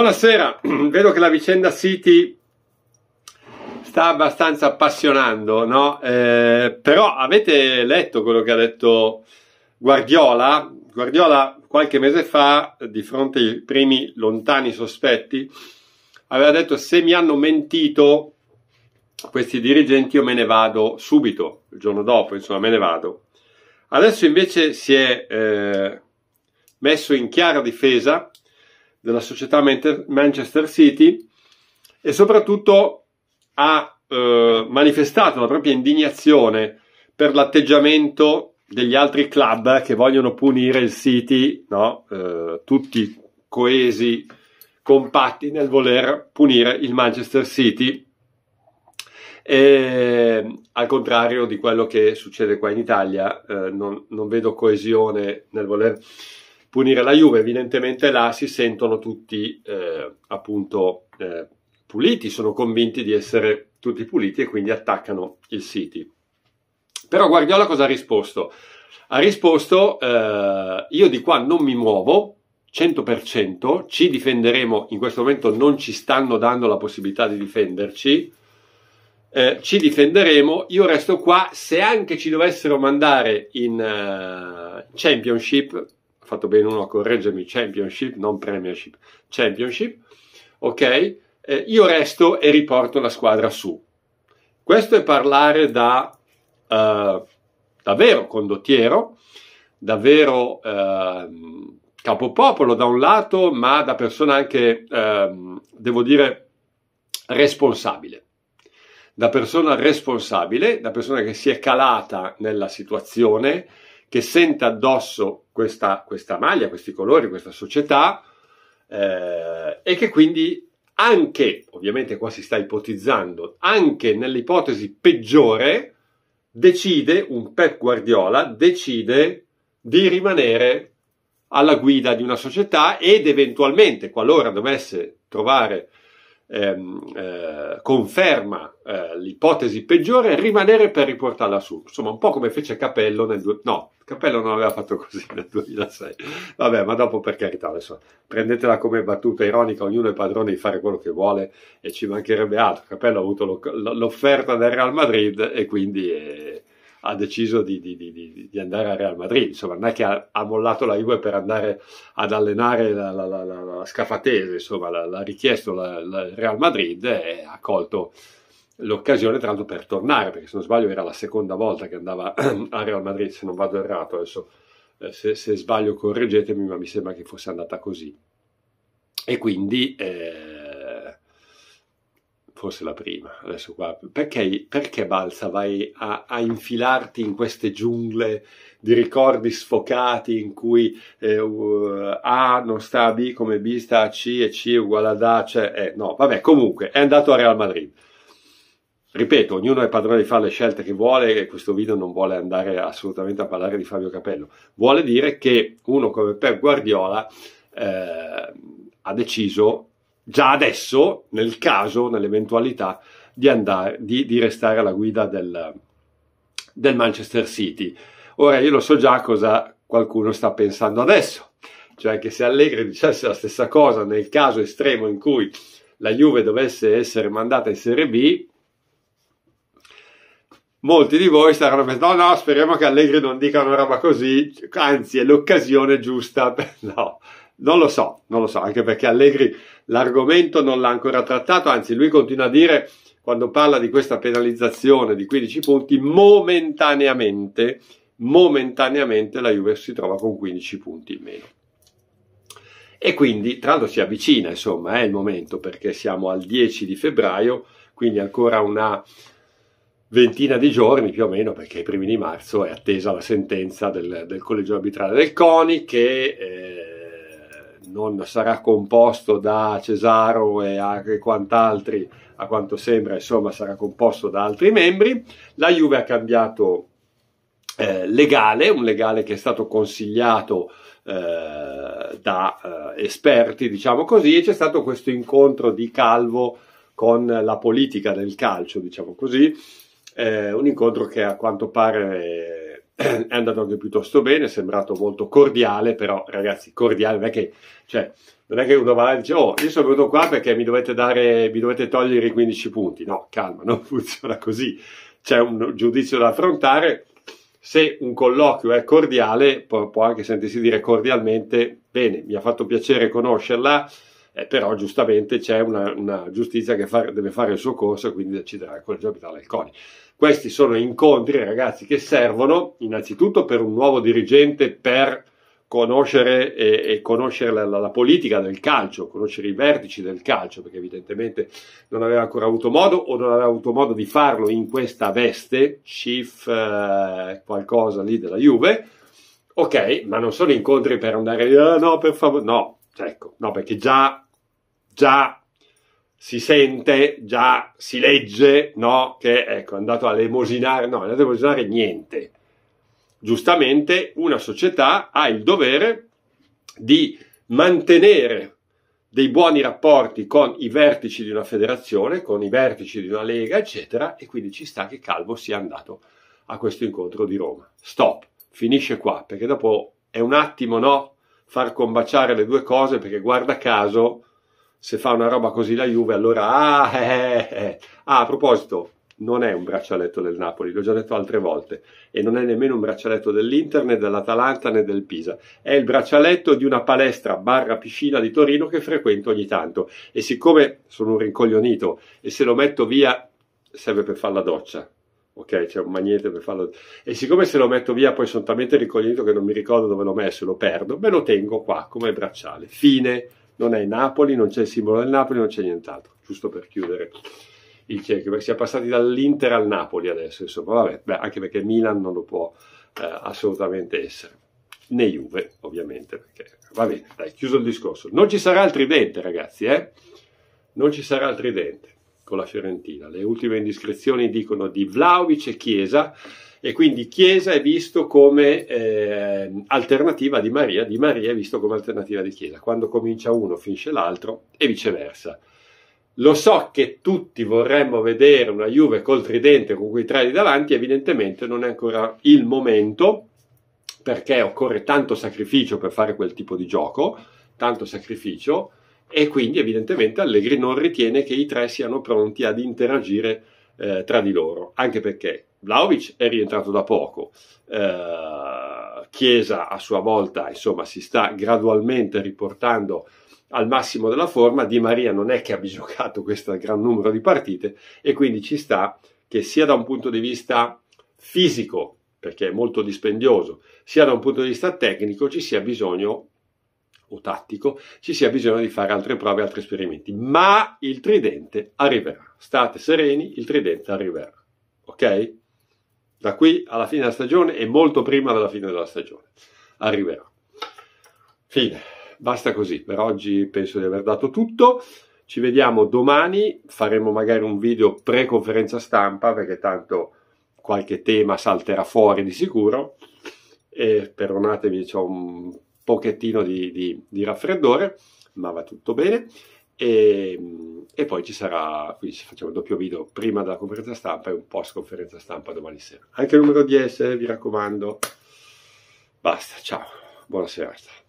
Buonasera, vedo che la vicenda City sta abbastanza appassionando, no? Eh, però avete letto quello che ha detto Guardiola? Guardiola qualche mese fa, di fronte ai primi lontani sospetti, aveva detto se mi hanno mentito questi dirigenti io me ne vado subito, il giorno dopo, insomma me ne vado. Adesso invece si è eh, messo in chiara difesa della società Manchester City e soprattutto ha eh, manifestato la propria indignazione per l'atteggiamento degli altri club che vogliono punire il City, no? eh, tutti coesi, compatti nel voler punire il Manchester City, e, al contrario di quello che succede qua in Italia, eh, non, non, vedo coesione nel voler punire la Juve, evidentemente là si sentono tutti eh, appunto eh, puliti, sono convinti di essere tutti puliti e quindi attaccano il City. Però Guardiola cosa ha risposto? Ha risposto eh, io di qua non mi muovo, 100%, ci difenderemo, in questo momento non ci stanno dando la possibilità di difenderci, eh, ci difenderemo, io resto qua, se anche ci dovessero mandare in uh, Championship fatto bene uno a correggermi, Championship, non Premiership, Championship, ok? Eh, io resto e riporto la squadra su. Questo è parlare da eh, davvero condottiero, davvero eh, capopopolo da un lato, ma da persona anche, ehm, devo dire, responsabile. Da persona responsabile, da persona che si è calata nella situazione, che sente addosso questa, questa maglia, questi colori, questa società eh, e che quindi anche, ovviamente qua si sta ipotizzando, anche nell'ipotesi peggiore, decide, un Pep Guardiola decide di rimanere alla guida di una società ed eventualmente, qualora dovesse trovare ehm, eh, conferma eh, l'ipotesi peggiore, rimanere per riportarla su. Insomma, un po' come fece Capello nel... Du- no, Capello non aveva fatto così nel 2006. Vabbè, ma dopo per carità, adesso prendetela come battuta ironica, ognuno è padrone di fare quello che vuole e ci mancherebbe altro. Capello ha avuto l'offerta del Real Madrid e quindi... È ha deciso di, di, di, di andare al Real Madrid, insomma non è che ha, ha mollato la Juve per andare ad allenare la, la, la, la Scafatese, insomma l'ha richiesto il Real Madrid e ha colto l'occasione tra l'altro per tornare, perché se non sbaglio era la seconda volta che andava al Real Madrid, se non vado errato adesso, eh, se, se sbaglio correggetemi, ma mi sembra che fosse andata così. E quindi... Eh, forse la prima, adesso qua, perché, perché Balsa vai a, a, infilarti in queste giungle di ricordi sfocati in cui eh, A non sta a B come B sta a C e C è uguale ad A, cioè, eh, no, vabbè, comunque è andato a Real Madrid. Ripeto, ognuno è padrone di fare le scelte che vuole e questo video non vuole andare assolutamente a parlare di Fabio Capello. Vuole dire che uno come Per Guardiola eh, ha deciso già adesso, nel caso, nell'eventualità di, andare, di, di restare alla guida del, del Manchester City. Ora io lo so già cosa qualcuno sta pensando adesso, cioè che se Allegri dicesse la stessa cosa nel caso estremo in cui la Juve dovesse essere mandata in Serie B, molti di voi staranno pensando no no speriamo che Allegri non dica una roba così, anzi è l'occasione giusta, no non lo so, non lo so, anche perché Allegri l'argomento non l'ha ancora trattato, anzi lui continua a dire, quando parla di questa penalizzazione di 15 punti, momentaneamente, momentaneamente la Juve si trova con 15 punti in meno. E quindi, tra l'altro si avvicina, insomma, è eh, il momento, perché siamo al 10 di febbraio, quindi ancora una ventina di giorni più o meno, perché i primi di marzo è attesa la sentenza del, del collegio arbitrale del CONI che... Eh, non sarà composto da Cesaro e a quant'altri, a quanto sembra, insomma, sarà composto da altri membri. La Juve ha cambiato eh, legale, un legale che è stato consigliato eh, da eh, esperti, diciamo così, e c'è stato questo incontro di Calvo con la politica del calcio, diciamo così, eh, un incontro che a quanto pare è andato anche piuttosto bene, è sembrato molto cordiale, però ragazzi, cordiale, non è che, cioè, non è che uno va là e dice, oh, io sono venuto qua perché mi dovete, dare, mi dovete togliere i 15 punti. No, calma, non funziona così. C'è un giudizio da affrontare. Se un colloquio è cordiale, può, può anche sentirsi dire cordialmente, bene, mi ha fatto piacere conoscerla, eh, però giustamente c'è una, una giustizia che fa, deve fare il suo corso e quindi deciderà il collegio abitale del CONI. Questi sono incontri, ragazzi, che servono innanzitutto per un nuovo dirigente per conoscere, e, e conoscere la, la, la, politica del calcio, conoscere i vertici del calcio, perché evidentemente non aveva ancora avuto modo o non aveva avuto modo di farlo in questa veste, chief eh, qualcosa lì della Juve. Ok, ma non sono incontri per andare, ah, no, per favore, no, cioè, ecco, no, perché già, già si sente già, si legge, no? Che ecco, è andato a lemosinare, no, è andato a lemosinare niente. Giustamente una società ha il dovere di mantenere dei buoni rapporti con i vertici di una federazione, con i vertici di una lega, eccetera, e quindi ci sta che Calvo sia andato a questo incontro di Roma. Stop, finisce qua, perché dopo è un attimo, no? Far combaciare le due cose, perché guarda caso se fa una roba così la Juve, allora... Ah, eh eh, eh, eh. ah, a proposito, non è un braccialetto del Napoli, l'ho già detto altre volte, e non è nemmeno un braccialetto dell'Inter, né dell'Atalanta, né del Pisa. È il braccialetto di una palestra barra piscina di Torino che frequento ogni tanto. E siccome sono un rincoglionito e se lo metto via serve per fare la doccia, ok? C'è un magnete per farlo. E siccome se lo metto via, poi sono talmente ricoglionito che non mi ricordo dove l'ho messo e lo perdo, me lo tengo qua come bracciale. Fine non è Napoli, non c'è il simbolo del Napoli, non c'è nient'altro, giusto per chiudere il cerchio, perché siamo passati dall'Inter al Napoli adesso, insomma, vabbè, beh, anche perché Milan non lo può eh, assolutamente essere, né Juve, ovviamente, perché va bene, dai, chiuso il discorso. Non ci sarà altri tridente, ragazzi, eh? Non ci sarà altri tridente con la Fiorentina. Le ultime indiscrezioni dicono di Vlaovic e Chiesa, e quindi Chiesa è visto come eh, alternativa di Maria, di Maria è visto come alternativa di Chiesa. Quando comincia uno finisce l'altro e viceversa. Lo so che tutti vorremmo vedere una Juve col tridente con quei tre lì davanti, evidentemente non è ancora il momento perché occorre tanto sacrificio per fare quel tipo di gioco, tanto sacrificio e quindi evidentemente Allegri non ritiene che i tre siano pronti ad interagire eh, tra di loro, anche perché Vlaovic è rientrato da poco, eh, Chiesa a sua volta insomma, si sta gradualmente riportando al massimo della forma, Di Maria non è che abbia giocato questo gran numero di partite e quindi ci sta che sia da un punto di vista fisico, perché è molto dispendioso, sia da un punto di vista tecnico ci sia bisogno o tattico ci sia bisogno di fare altre prove, altri esperimenti. Ma il tridente arriverà. State sereni, il tridente arriverà. Ok? Da qui alla fine della stagione e molto prima della fine della stagione. Arriverà. Fine. Basta così. Per oggi penso di aver dato tutto. Ci vediamo domani. Faremo magari un video pre-conferenza stampa perché tanto qualche tema salterà fuori di sicuro. E perdonatemi, c'è un pochettino di, di, di raffreddore, ma va tutto bene. E, e, poi ci sarà, quindi facciamo il doppio video prima della conferenza stampa e un post conferenza stampa domani sera. Anche il numero 10, eh, vi raccomando. Basta, ciao, buona serata.